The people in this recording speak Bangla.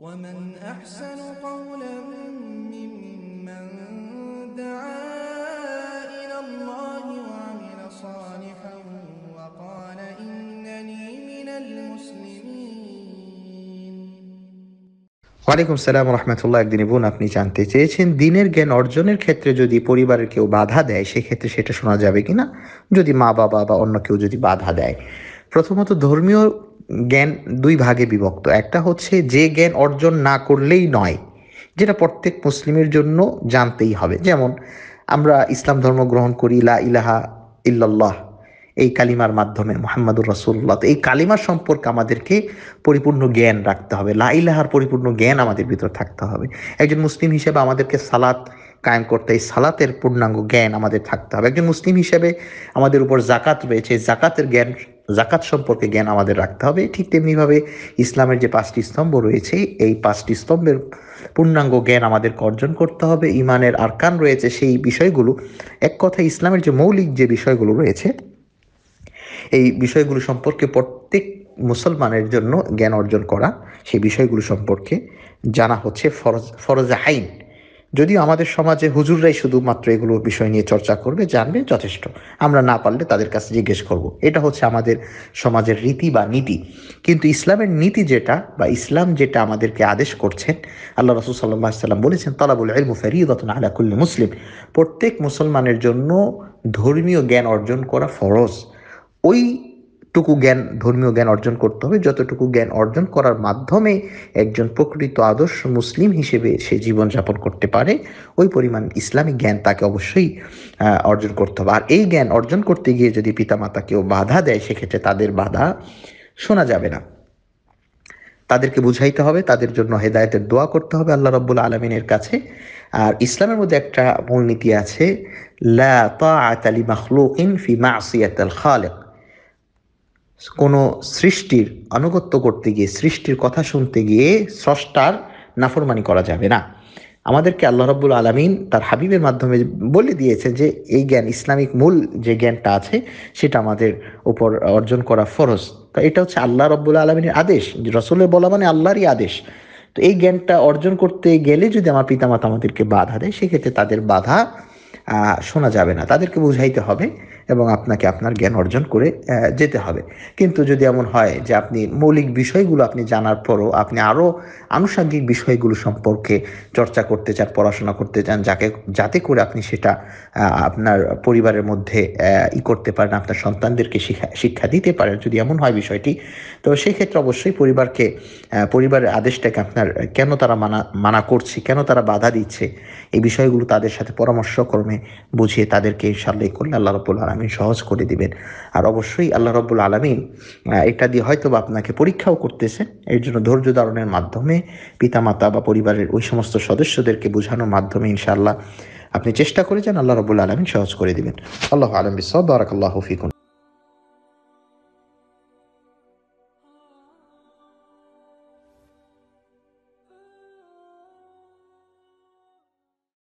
ومن أحسن قولا ممن دعا إلى الله وعمل صالحا وقال إنني من المسلمين ওয়ালাইকুম সালাম রহমতুল্লাহ একদিন বোন আপনি জানতে চেয়েছেন দিনের জ্ঞান অর্জনের ক্ষেত্রে যদি পরিবারের কেউ বাধা দেয় সেক্ষেত্রে সেটা শোনা যাবে কিনা যদি মা বাবা বা অন্য কেউ যদি বাধা দেয় প্রথমত ধর্মীয় জ্ঞান দুই ভাগে বিভক্ত একটা হচ্ছে যে জ্ঞান অর্জন না করলেই নয় যেটা প্রত্যেক মুসলিমের জন্য জানতেই হবে যেমন আমরা ইসলাম ধর্ম গ্রহণ করি লা ইলাহা ইল্লাল্লাহ এই কালিমার মাধ্যমে মোহাম্মদুর রসুল্লাহ তো এই কালিমার সম্পর্কে আমাদেরকে পরিপূর্ণ জ্ঞান রাখতে হবে লা ইলাহার পরিপূর্ণ জ্ঞান আমাদের ভিতরে থাকতে হবে একজন মুসলিম হিসেবে আমাদেরকে সালাত কায়েম করতে এই সালাতের পূর্ণাঙ্গ জ্ঞান আমাদের থাকতে হবে একজন মুসলিম হিসেবে আমাদের উপর জাকাত রয়েছে জাকাতের জ্ঞান জাকাত সম্পর্কে জ্ঞান আমাদের রাখতে হবে ঠিক তেমনিভাবে ইসলামের যে পাঁচটি স্তম্ভ রয়েছে এই পাঁচটি স্তম্ভের পূর্ণাঙ্গ জ্ঞান আমাদের অর্জন করতে হবে ইমানের আরকান রয়েছে সেই বিষয়গুলো এক কথা ইসলামের যে মৌলিক যে বিষয়গুলো রয়েছে এই বিষয়গুলো সম্পর্কে প্রত্যেক মুসলমানের জন্য জ্ঞান অর্জন করা সেই বিষয়গুলো সম্পর্কে জানা হচ্ছে ফরজ ফরজ আইন যদিও আমাদের সমাজে হুজুররাই শুধুমাত্র এগুলো বিষয় নিয়ে চর্চা করবে জানবে যথেষ্ট আমরা না পারলে তাদের কাছে জিজ্ঞেস করব। এটা হচ্ছে আমাদের সমাজের রীতি বা নীতি কিন্তু ইসলামের নীতি যেটা বা ইসলাম যেটা আমাদেরকে আদেশ করছেন আল্লাহ রসুল সাল্লাহ সাল্লাম বলেছেন তালাবুল ইলমু ফেরিয়তন আলাকুল্লি মুসলিম প্রত্যেক মুসলমানের জন্য ধর্মীয় জ্ঞান অর্জন করা ফরজ ওই টুকু জ্ঞান ধর্মীয় জ্ঞান অর্জন করতে হবে যতটুকু জ্ঞান অর্জন করার মাধ্যমে একজন প্রকৃত আদর্শ মুসলিম হিসেবে সে জীবনযাপন করতে পারে ওই পরিমাণ ইসলামিক জ্ঞান তাকে অবশ্যই অর্জন করতে হবে আর এই জ্ঞান অর্জন করতে গিয়ে যদি পিতামাতা কেউ বাধা দেয় সেক্ষেত্রে তাদের বাধা শোনা যাবে না তাদেরকে বুঝাইতে হবে তাদের জন্য হেদায়তের দোয়া করতে হবে আল্লাহ রব্বুল আলমিনের কাছে আর ইসলামের মধ্যে একটা মূলনীতি আছে লা তা আতালি মাখলুক ইন ফি মাসিয়াত খালেক কোনো সৃষ্টির আনুগত্য করতে গিয়ে সৃষ্টির কথা শুনতে গিয়ে স্রষ্টার নাফরমানি করা যাবে না আমাদেরকে আল্লাহ রব্বুল আলমিন তার হাবিবের মাধ্যমে বলে দিয়েছে যে এই জ্ঞান ইসলামিক মূল যে জ্ঞানটা আছে সেটা আমাদের উপর অর্জন করা ফরজ তো এটা হচ্ছে আল্লাহ রব্বুল আলমিনের আদেশ রসলের বলা মানে আল্লাহরই আদেশ তো এই জ্ঞানটা অর্জন করতে গেলে যদি আমার পিতামাতা আমাদেরকে বাধা দেয় সেক্ষেত্রে তাদের বাধা শোনা যাবে না তাদেরকে বুঝাইতে হবে এবং আপনাকে আপনার জ্ঞান অর্জন করে যেতে হবে কিন্তু যদি এমন হয় যে আপনি মৌলিক বিষয়গুলো আপনি জানার পরও আপনি আরও আনুষাঙ্গিক বিষয়গুলো সম্পর্কে চর্চা করতে চান পড়াশোনা করতে চান যাকে যাতে করে আপনি সেটা আপনার পরিবারের মধ্যে ই করতে পারেন আপনার সন্তানদেরকে শিক্ষা শিক্ষা দিতে পারেন যদি এমন হয় বিষয়টি তো সেক্ষেত্রে অবশ্যই পরিবারকে পরিবারের আদেশটাকে আপনার কেন তারা মানা মানা করছে কেন তারা বাধা দিচ্ছে এই বিষয়গুলো তাদের সাথে পরামর্শক্রমে বুঝিয়ে তাদেরকে ইনশাল্লাহ করলে আল্লাহ রবুল্লা আলামিন সহজ করে দিবেন আর অবশ্যই আল্লাহ রব্বুল আলমিন এটা দিয়ে হয়তো বা আপনাকে পরীক্ষাও করতেছে এর জন্য ধৈর্য ধারণের মাধ্যমে পিতামাতা বা পরিবারের ওই সমস্ত সদস্যদেরকে বোঝানোর মাধ্যমে ইনশাআল্লাহ আপনি চেষ্টা করে যান আল্লাহ রবুল্লা আলমিন সহজ করে দিবেন আল্লাহ আলম বিসাদ ফিকুন